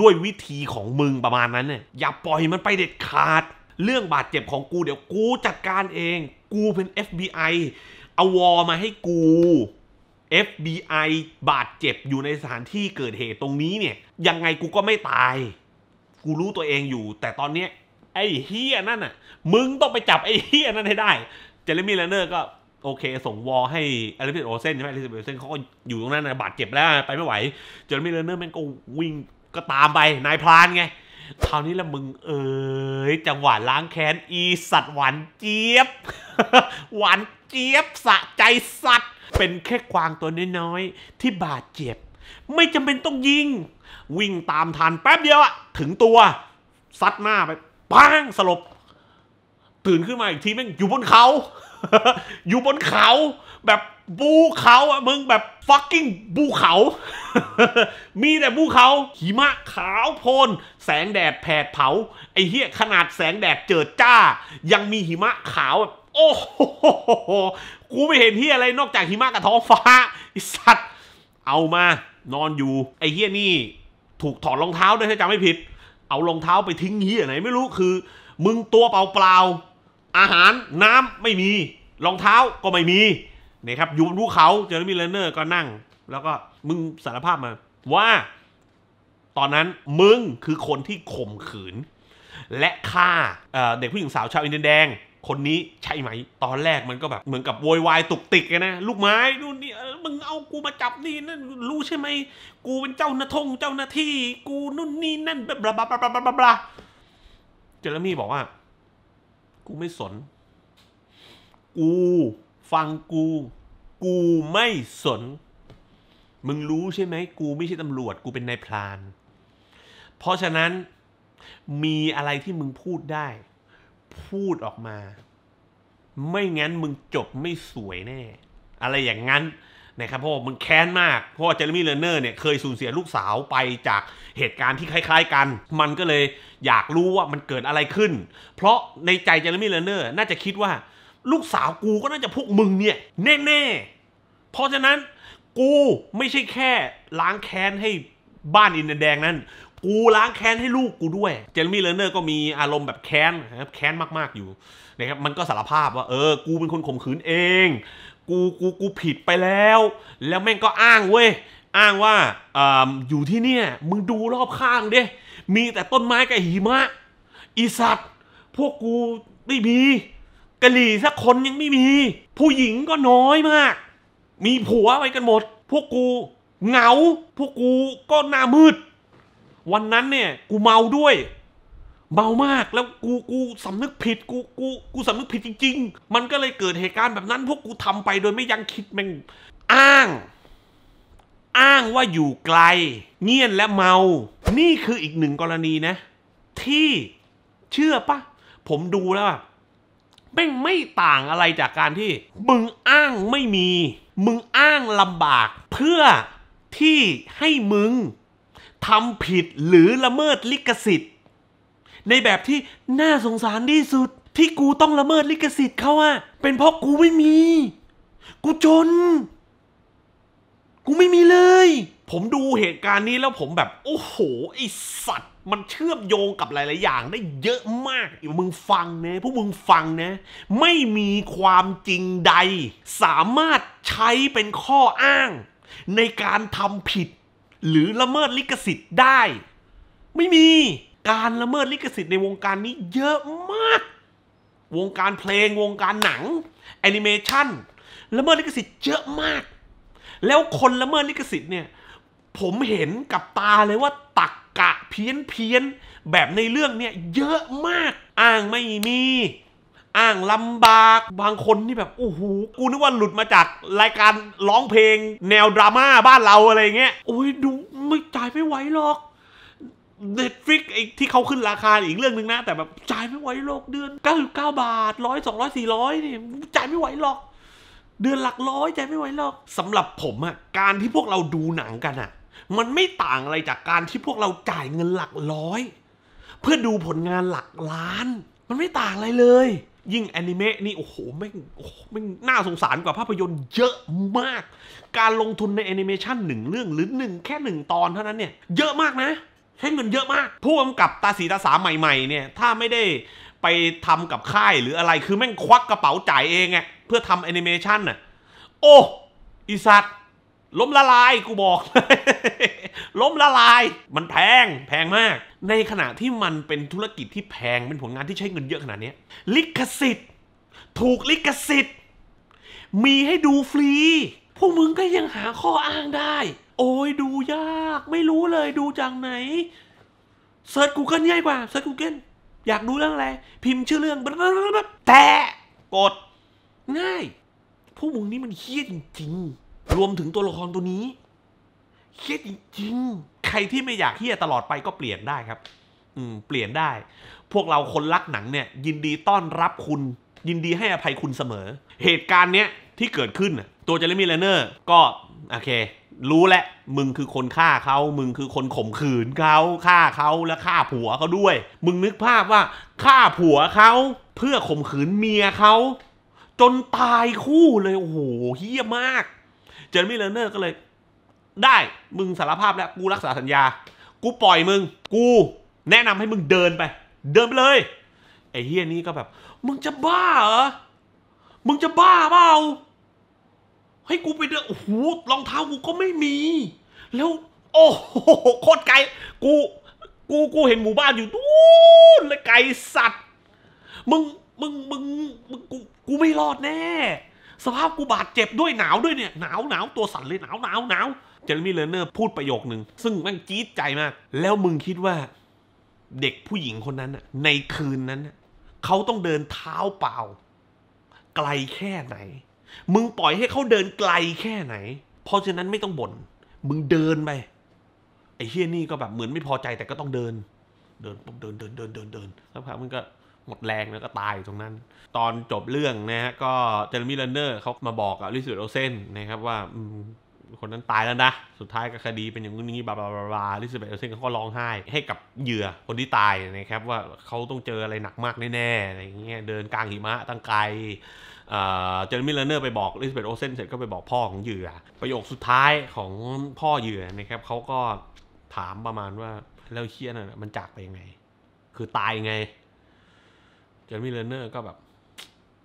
S1: ด้วยวิธีของมึงประมาณนั้นเนี่ยอย่าปล่อยมันไปเด็ดขาด เรื่องบาดเจ็บของกูเดี๋ยวกูจัดการเอง กูเป็น FBI เอาวอมาให้กู FBI บาดเจ็บอยู่ในสถานที่เกิดเหตุตรงนี้เนี่ยยังไงกูก็ไม่ตาย กูรู้ตัวเองอยู่ แต่ตอนเนี้ยไอ้เฮียนั่นน่ะมึงต้องไปจับไอ้เฮียนั่นให้ได้ เจลรมี่แลนเนอร์ก็ โอเค ส่งวอลให้อลิสเบตโอเซนใช่ไหมอลิสเบตโอเซนเขาก็อยู่ตรงนั้นนะบาดเจ็บแล้วไปไม่ไหวเจอร์มี่เลนเนอร์มันก็วิ่งก็ตามไปนายพรานไงคราวนี้ละมึงเอ๋ยจังหวะล้างแค้นอีสัตว์ หวานเจี๊ยบ หวานเจี๊ยบสะใจสัตว์เป็นแค่กวางตัวน้อยๆที่บาดเจ็บ ไม่จำเป็นต้องยิงวิ่งตามทันแป๊บเดียวอะถึงตัวซัดหน้าไปปังสลบ ตื่นขึ้นมาอีกทีแม่งอยู่บนเขาอยู่บนเขาแบบบูเขาอ่ะมึงแบบ fucking บูเขา มีแต่บูเขา หิมะขาวโพลนแสงแดดแผดเผา ไอ้เหี้ยขนาดแสงแดดเจิดจ้า ยังมีหิมะขาวแบบ โอ้โห กูไม่เห็นเหี้ยอะไรนอกจากหิมะกับท้องฟ้าไอสัตว์เอามานอนอยู่ ไอ้เหี้ยนี่ ถูกถอดรองเท้าด้วยถ้าจำไม่ผิด เอารองเท้าไปทิ้งเหี้ยไหนไม่รู้ คือ มึงตัวเปล่าเปล่า อาหารน้ำไม่มี รองเท้าก็ไม่มีนะครับ อยู่ภูเขา เจอร์มีเลนเนอร์ก็นั่ง แล้วก็มึงสารภาพมา ว่า ตอนนั้นมึงคือคนที่ข่มขืน และฆ่า เด็กผู้หญิงสาวชาวอินเดียแดง คนนี้ใช่ไหม ตอนแรกมันก็แบบเหมือนกับโวยวายตุกติกนะ ลูกไม้นู่นนี่มึงเอากูมาจับนี่นั่นรู้ใช่ไหม กูเป็นเจ้าหน้าทงเจ้าหน้าที่ กูนู่นนี่นั่น บลาบลาบลาบลาบลาเจอร์มี่บอกว่า กูไม่สนกูฟังกู กูไม่สน มึงรู้ใช่ไหม กูไม่ใช่ตำรวจ กูเป็นนายพลาน เพราะฉะนั้น มีอะไรที่มึงพูดได้ พูดออกมา ไม่งั้นมึงจบไม่สวยแน่ อะไรอย่างนั้นนะครับ เพราะมึงแค้นมาก เพราะเจอร์มี่เลนเนอร์เนี่ยเคยสูญเสียลูกสาวไปจากเหตุการณ์ที่คล้าย ๆกัน มันก็เลยอยากรู้ว่ามันเกิดอะไรขึ้น เพราะในใจเจอร์มี่เลนเนอร์น่าจะคิดว่าลูกสาวกูก็น่าจะพวกมึงเนี่ยแน่ๆ เพราะฉะนั้นกูไม่ใช่แค่ล้างแค้นให้บ้านอินเดียแดงนั้น กูล้างแค้นให้ลูกกูด้วยเจลมี่เลนเนอร์ก็มีอารมณ์แบบแค้นนะครับแค้นมากๆอยู่นะครับมันก็สารภาพว่าเออกูเป็นคนข่มขืนเอง กูกูกูผิดไปแล้ว แล้วแม่งก็อ้างเว้ยอ้างว่าออยู่ที่เนี่ยมึงดูรอบข้างดิมีแต่ต้นไม้กับหิมะอีสัตว์พวกกูไม่มีกะหรี่สักคนยังไม่มี ผู้หญิงก็น้อยมาก มีผัวไปกันหมด พวกกูเหงา พวกกูก็หน้ามืด วันนั้นเนี่ย กูเมาด้วย เมามากแล้วกูกูสำนึกผิดกูกูกูสำนึกผิดจริง ๆ มันก็เลยเกิดเหตุการณ์แบบนั้น พวกกูทำไปโดยไม่ยังคิดแม่งอ้าง อ้างว่าอยู่ไกล เงียนและเมา นี่คืออีกหนึ่งกรณีนะ ที่เชื่อปะผมดูแล้วแม่งไม่ต่างอะไรจากการที่มึงอ้างไม่มี มึงอ้างลำบาก เพื่อที่ให้มึงทำผิดหรือละเมิดลิขสิทธิ์ ในแบบที่น่าสงสารที่สุดที่กูต้องละเมิดลิขสิทธิ์เขาอะเป็นเพราะกูไม่มี กูจน กูไม่มีเลยผมดูเหตุการณ์นี้แล้วผมแบบโอ้โหไอสัตว์ มันเชื่อมโยงกับหลาย ๆ อย่างได้เยอะมากอยู่มึงฟังนะพวกมึงฟังนะไม่มีความจริงใด สามารถใช้เป็นข้ออ้าง ในการทำผิดหรือละเมิดลิขสิทธิ์ได้ ไม่มีการละเมิดลิขสิทธิ์ในวงการนี้เยอะมาก วงการเพลงวงการหนังแอนิเมชันละเมิดลิขสิทธิ์เยอะมาก แล้วคนละเมิดลิขสิทธิ์เนี่ยผมเห็นกับตาเลยว่าตักกะเพี้ยนเพี้ยนแบบในเรื่องเนี่ยเยอะมากอ้างไม่มี อ้างลำบากบางคนนี่แบบ โอ้โหกูนึกว่าหลุดมาจาก รายการร้องเพลงแนวดราม่าบ้านเราอะไรเงี้ย โอ้ยดูไม่จ่ายไม่ไหวหรอกเน็ตฟิกไอ้ที่เขาขึ้นราคาอีกเรื่องหนึ่งนะ แต่แบบ จ่ายไม่ไหวหรอกเดือน99 บาทร้อยสองร้อยสี่ร้อยเนี่ยจ่ายไม่ไหวหรอก เดือนหลักร้อยจ่ายไม่ไหวหรอกสำหรับผมอะการที่พวกเราดูหนังกันอะมันไม่ต่างอะไรจากการที่พวกเราจ่ายเงินหลักร้อย เพื่อดูผลงานหลักล้าน มันไม่ต่างอะไรเลย ยิ่งแอนิเมะนี่โอ้โหไม่โอ้โหไม่น่าสงสารกว่าภาพยนตร์เยอะมาก การลงทุนในแอนิเมชันหนึ่งเรื่องหรือหนึ่งแค่หนึ่งตอนเท่านั้นเนี่ยเยอะมากนะ ให้เงินเยอะมากผู้กำกับตาสีตาสาใหม่ ๆ เนี่ย ถ้าไม่ได้ไปทำกับค่ายหรืออะไรคือแม่งควักกระเป๋าจ่ายเองไงเพื่อทำแอนิเมชันน่ะโอ้อีสัตว์ล้มละลายกูบอกเลยล้มละลาย มันแพง แพงมาก ในขณะที่มันเป็นธุรกิจที่แพงเป็นผลงานที่ใช้เงินเยอะขนาดนี้ ลิขสิทธิ์ ถูกลิขสิทธิ์ มีให้ดูฟรีพวกมึงก็ยังหาข้ออ้างได้ โอ้ยดูยาก ไม่รู้เลยดูจากไหนเซิร์ชกูเกิลง่ายกว่าเซิร์ชกูเกิลอยากดูเรื่องอะไร พิมพ์ชื่อเรื่องแต่กด ง่ายพวกมึงนี่มันเฮี้ยจริง ๆรวมถึงตัวละครตัวนี้เฮีจริง ใครที่ไม่อยากเฮี้ยตลอดไปก็เปลี่ยนได้ครับ อืม เปลี่ยนได้ พวกเราคนรักหนังเนี่ย ยินดีต้อนรับคุณ ยินดีให้อภัยคุณเสมอ เหตุการณ์เนี้ยที่เกิดขึ้นตัวเจเรมี่เลเนอร์ก็โอเค รู้แหละ มึงคือคนฆ่าเขา มึงคือคนข่มขืนเขาฆ่าเขาและฆ่าผัวเขาด้วย มึงนึกภาพว่าฆ่าผัวเขาเพื่อข่มขืนเมียเขาจนตายคู่เลยโอ้โหเฮี้ยมากอร์มี่เลนเนอร์ก็เลย ได้ มึงสารภาพแล้วกูรักษาสัญญา กูปล่อยมึง กู แนะนำให้มึงเดินไป เดินไปเลย ไอ้เฮียนี้ก็แบบ มึงจะบ้าเหรอมึงจะบ้าเปล่าให้กูไปเดินโอ้โหรองเท้ากูก็ไม่มี แล้วโอ้โหโคตรไกลกู กูกูเห็นหมู่บ้านอยู่ตู้นเลยไกลสัตว์มึงมึงมึงมึงกูกูไม่รอดแน่สภาพกูบาดเจ็บด้วยหนาวด้วยเนี่ยหนาวหนาวตัวสั่นเลยหนาวหนาวหนาว เจอร์มี่เลนเนอร์ พูดประโยคหนึ่ง ซึ่งแม่งจี๊ดใจมาก แล้วมึงคิดว่าเด็กผู้หญิงคนนั้นน่ในคืนนั้นเขาต้องเดินเท้าเปล่า ไกลแค่ไหน มึงปล่อยให้เขาเดินไกลแค่ไหน เพราะฉะนั้นไม่ต้องบน่น มึงเดินไป ไอ้เฮี้ยนี่ก็แบบเหมือนไม่พอใจแต่ก็ต้องเดิน เดินเดินเดินเดินเดินเดินแล้วคักมึงก็หมดแรงแล้วก็ตายตรงนั้น ตอนจบเรื่องนะฮะก็เจอร์มี่เลนเนอร์เขามาบอกกับลิซูโอเซนนะครับ ว่าคนนั้นตายแล้วนะ สุดท้ายก็คดีเป็นอย่างนี้บบาบาบาลิซเบตเซนเขาก็ร้องไห้ให้กับเหยื่อคนที่ตายนะครับว่าเขาต้องเจออะไรหนักมากแน่ๆอะไรอย่างเงี้ยเดินกลางหิมะตั้งไกลเจอร์มิลเลอร์ไปบอกลิซเบตโอเซนเสร็จก็ไปบอกพ่อของเหยื่อประโยคสุดท้ายของพ่อเหยื่อนะครับเขาก็ถามประมาณว่าแล้วเชียนะ่ะมันจากไปยังไง คือตายไงจอร์มี่เลนเนอร์ก็แบบ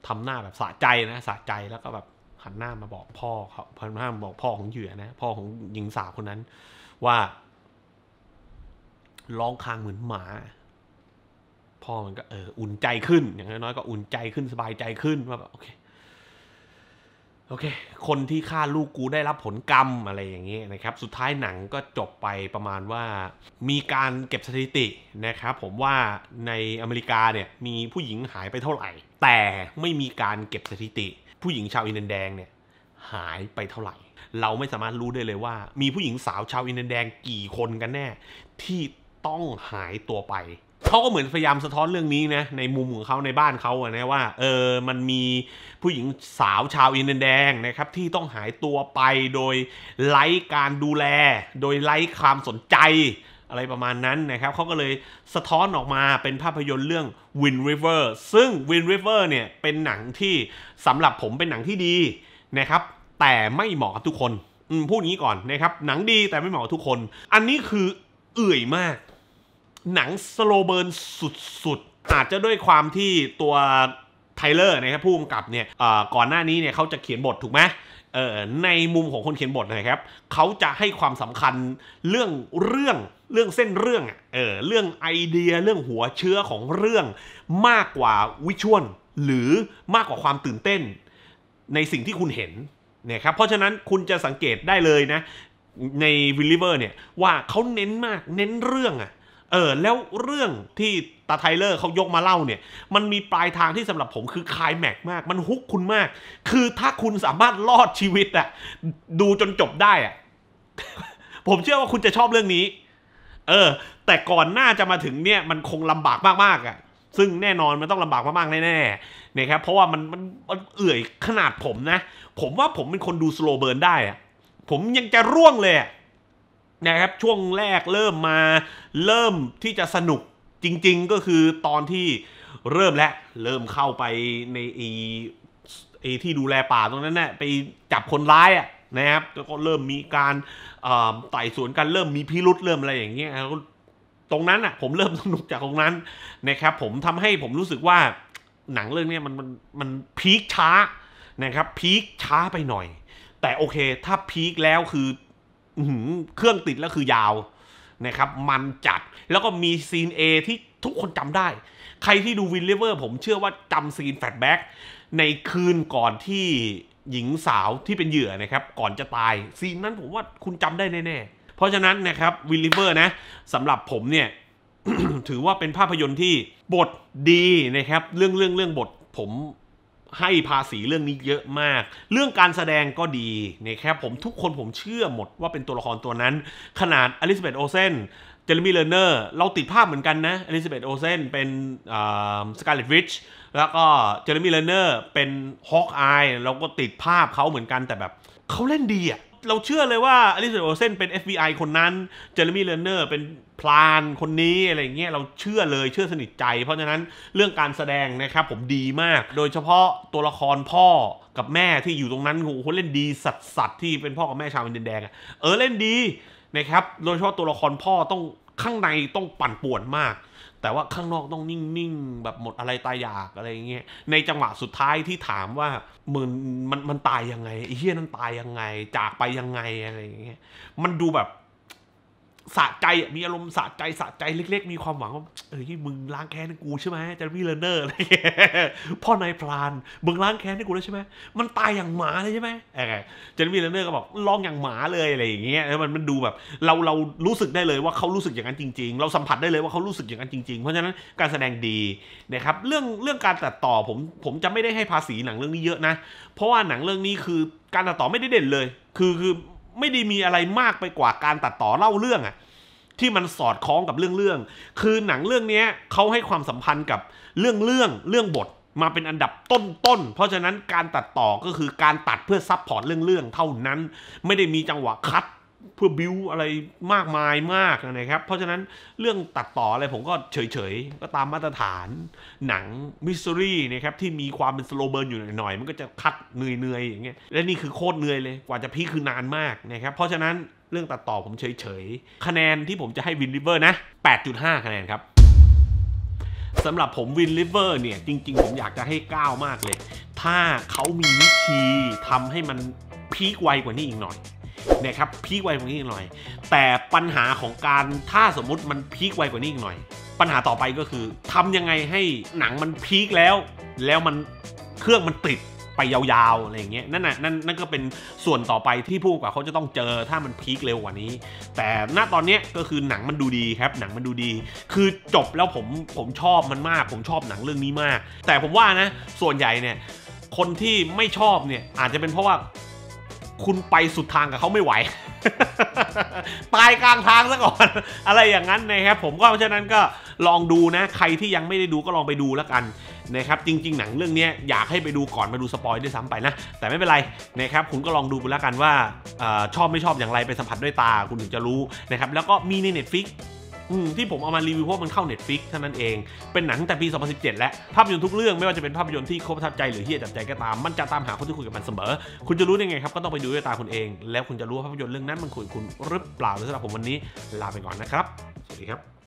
S1: ทำหน้าแบบสะใจนะสะใจแล้วก็แบบหันหน้ามาบอกพ่อเขาพันหน้ามาบอกพ่อของเหยื่อนะพ่อของหญิงสาวคนนั้น ว่าร้องคางเหมือนหมา พ่อมันก็เอออุ่นใจขึ้นอย่าง น้อยก็อุ่นใจขึ้นสบายใจขึ้นว่าแบบโอเคโอเค คนที่ฆ่าลูกกูได้รับผลกรรมอะไรอย่างนี้นะครับ สุดท้ายหนังก็จบไปประมาณว่า มีการเก็บสถิตินะครับผมว่าในอเมริกาเนี่ยมีผู้หญิงหายไปเท่าไหร่ แต่ไม่มีการเก็บสถิติ ผู้หญิงชาวอินเดียแดงเนี่ย หายไปเท่าไหร่ เราไม่สามารถรู้ได้เลยว่ามีผู้หญิงสาวชาวอินเดียแดงกี่คนกันแน่ ที่ต้องหายตัวไปเขาก็เหมือนพยายามสะท้อนเรื่องนี้นะในมุมของเขาในบ้านเขาอะนะว่าเออมันมีผู้หญิงสาวชาวอินเดียแดงนะครับที่ต้องหายตัวไปโดยไร้การดูแล โดยไร้ความสนใจอะไรประมาณนั้นนะครับเขาก็เลยสะท้อนออกมาเป็นภาพยนตร์เรื่อง Wind River ซึ่ง Wind River เนี่ยเป็นหนังที่สำหรับผมเป็นหนังที่ดีนะครับ แต่ไม่เหมาะกับทุกคนพูดงี้ก่อนนะครับหนังดีแต่ไม่เหมาะกับทุกคน อันนี้คือเอื่อยมากหนังสโลเบิร์นสุด ๆ อาจจะด้วยความที่ตัวไทเลอร์นะครับผู้กำกับเนี่ยก่อนหน้านี้เนี่ยเขาจะเขียนบท ถูกไหมเออในมุมของคนเขียนบทนะครับเขาจะให้ความสำคัญเรื่องเรื่องเรื่องเส้นเรื่องเออ เรื่องไอเดียเรื่องหัวเชื้อของเรื่องมากกว่าวิชวลหรือมากกว่าความตื่นเต้น ในสิ่งที่คุณเห็นเนี่ยครับ เพราะฉะนั้นคุณจะสังเกตได้เลยนะในวิลลิเวอร์เนี่ยว่าเขาเน้นมากเน้นเรื่องอะเออแล้วเรื่องที่ตาไทเลอร์เขายกมาเล่าเนี่ย มันมีปลายทางที่สำหรับผมคือคายแม็กมาก มันฮุกคุณมาก คือถ้าคุณสามารถรอดชีวิตอะดูจนจบได้อะผมเชื่อว่าคุณจะชอบเรื่องนี้ เออ แต่ก่อนหน้าจะมาถึงเนี่ยมันคงลำาบากมากๆอะซึ่งแน่นอนมันต้องลำบากมากๆแน่ๆนะครับเพราะว่ามันมันมันเอื่อยขนาดผมนะ ผมว่าผมเป็นคนดูสโลเบิร์นได้อะผมยังจะร่วงเลยอะนะครับช่วงแรกเริ่มมาเริ่มที่จะสนุกจริง ๆ ก็คือตอนที่เริ่มและเริ่มเข้าไปในไอไอที่ดูแลป่าตรงนั้นนะ่ะไปจับคนร้ายอะ่ะนะครับแล้วก็เริ่มมีการไต่สวนกันเริ่มมีพิรุษเริ่มอะไรอย่างเงี้ยตรงนั้นอ่ะ ผมเริ่มสนุกจากตรงนั้นนะครับผมทำให้ผมรู้สึกว่า หนังเรื่องนี้มัน มันมันพีคช้านะครับพีคช้าไปหน่อย แต่โอเคถ้าพีคแล้วคือเครื่องติดแล้วคือยาวนะครับ มันจัดแล้วก็มีซีน A ที่ทุกคนจำได้ ใครที่ดูวินเลเวอร์ผมเชื่อว่าจำซีนแฟลแบ็กในคืนก่อนที่หญิงสาวที่เป็นเหยื่อนะครับ ก่อนจะตายซีนนั้นผมว่าคุณจำได้แน่ๆ เพราะฉะนั้นนะครับวินเลเวอร์นะสำหรับผมเนี่ย ถือว่าเป็นภาพยนตร์ที่บทดีนะครับ เรื่องเรื่องเรื่องบทผมให้ภาษีเรื่องนี้เยอะมาก เรื่องการแสดงก็ดีนะครับผมทุกคนผมเชื่อหมดว่าเป็นตัวละครตัวนั้น ขนาดอลิซาเบธโอเซนเจอร์มี่เลเนอร์เราติดภาพเหมือนกันนะ อลิซาเบธโอเซนเป็นสกาเลตวิชแล้วก็เจอร์มี่เลเนอร์เป็นฮอคอายเราก็ติดภาพเขาเหมือนกันแต่แบบเขาเล่นดีอ่ะเราเชื่อเลยว่าอลิสบนโอเซนเป็น FBI คนนั้นเจอร์มี่เลนเนอร์เป็นพลานคนนี้อะไรเงี้ยเราเชื่อเลยเชื่อสนิทใจ เพราะฉะนั้นเรื่องการแสดงนะครับผมดีมาก โดยเฉพาะตัวละครพ่อกับแม่ที่อยู่ตรงนั้นโอ้โหเล่นดีสัดสัที่เป็นพ่อกับแม่ชาวอินเดียแดงเออเล่นดีนะครับโดยเฉพาะตัวละครพ่อต้องข้างในต้องปั่นป่วนมากแต่ว่าข้างนอกต้องนิ่ง ๆ แบบหมดอะไรตายอยากอะไรเงี้ยในจังหวะสุดท้ายที่ถามว่ามึงมันมันตายยังไงไอ้เฮี้ยนั่นตายยังไง จากไปยังไงอะไรเงี้ยมันดูแบบสะใจมีอารมณ์สะใจสะใจเล็กๆ มีความหวังว่าเอ้ยมึงล้างแค้นกูใช่ไหมเจอร์มี่เลนเนอร์อะไรเงี้ยพ่อนายพลานมึงล้างแค้นให้กูแล้วใช่ไหมมันตายอย่างหมาเลยใช่ไหมเจอร์มี่เลนเนอร์ก็บอกร้องอย่างหมาเลยอะไรอย่างเงี้ยแล้วมันมันดูแบบ เราเรารู้สึกได้เลยว่าเขารู้สึกอย่างนั้นจริงๆเราสัมผัสได้เลยว่าเขารู้สึกอย่างนั้นจริงๆเพราะฉะนั้นการแสดงดีนะครับเรื่องเรื่องการตัดต่อผมผมจะไม่ได้ให้ภาษีหนังเรื่องนี้เยอะนะ เพราะว่าหนังเรื่องนี้คือการตัดต่อไม่ได้เด่นเลย คือคือไม่ได้มีอะไรมากไปกว่าการตัดต่อเล่าเรื่องอะที่มันสอดคล้องกับเรื่องเรื่องคือหนังเรื่องนี้เขาให้ความสัมพันธ์กับเรื่องเรื่องเรื่องบทมาเป็นอันดับต้นๆเพราะฉะนั้นการตัดต่อก็คือการตัดเพื่อซับพอร์ตเรื่องเรื่องเท่านั้นไม่ได้มีจังหวะคัดเพื่อบิวอะไรมากมายมากนะครับ เพราะฉะนั้นเรื่องตัดต่ออะไรผมก็เฉย ๆ ก็ตามมาตรฐานหนัง มิสซิรี่นะครับที่มีความเป็นสโลเบิร์นอยู่หน่อย ๆ มันก็จะคัดเหนื่อย ๆ อย่างเงี้ยและนี่คือโคตรเหนื่อยเลยกว่าจะพีคคือนานมากนะครับเพราะฉะนั้นเรื่องตัดต่อผมเฉย ๆ คะแนนที่ผมจะให้วินลิเวอร์นะ 8.5 คะแนนครับสำหรับผมวินลิเวอร์เนี่ยจริง ๆ ผมอยากจะให้9มากเลย ถ้าเขามีวิธีทำให้มันพีคไวกว่านี้อีกหน่อยนี่ยครับพีคไวกว่านี้อีกหน่อย แต่ปัญหาของการถ้าสมมุติมันพีคไวกว่านี้อีกหน่อย ปัญหาต่อไปก็คือ ทำยังไงให้หนังมันพีคแล้ว แล้วมันเครื่องมันติดไปยาวๆอะไรอย่างเงี้ยนั่นน่ะนั่นนั่นก็เป็นส่วนต่อไปที่ผู้กำกับเขาจะต้องเจอถ้ามันพีคเร็วกว่านี้ แต่ณตอนเนี้ยก็คือหนังมันดูดีครับหนังมันดูดี คือจบแล้วผมผมชอบมันมากผมชอบหนังเรื่องนี้มาก แต่ผมว่านะส่วนใหญ่เนี่ยคนที่ไม่ชอบเนี่ยอาจจะเป็นเพราะว่าคุณไปสุดทางกับเขาไม่ไหว ตายกลางทางซะก่อน อะไรอย่างนั้นนะครับผมก็เพราะฉะนั้นก็ลองดูนะ ใครที่ยังไม่ได้ดูก็ลองไปดูแล้วกันนะครับ จริงๆ หนังเรื่องนี้อยากให้ไปดูก่อนมาดูสปอยด้วยซ้ำไปนะ แต่ไม่เป็นไรนะครับคุณก็ลองดูไปแล้วกันว่าชอบไม่ชอบอย่างไรไปสัมผัสด้วยตาคุณถึงจะรู้นะครับแล้วก็มีใน Netflix ที่ผมเอามารีวิวเพราะมันเข้า Netflix เท่านั้นเอง เป็นหนังแต่ปี 2017 และ ภาพยนตร์ทุกเรื่องไม่ว่าจะเป็นภาพยนตร์ที่ครประทับใจหรือที่จับใจก็ตาม มันจะตามหาคนที่คุยกับมันเสมอ คุณจะรู้ได้ไงครับ ก็ต้องไปดูด้วยตาคุณเอง แล้วคุณจะรู้ว่าภาพยนตร์เรื่องนั้นมันคุยคุณหรือเปล่าสำหรับผมวันนี้ลาไปก่อนนะครับ สวัสดีครับ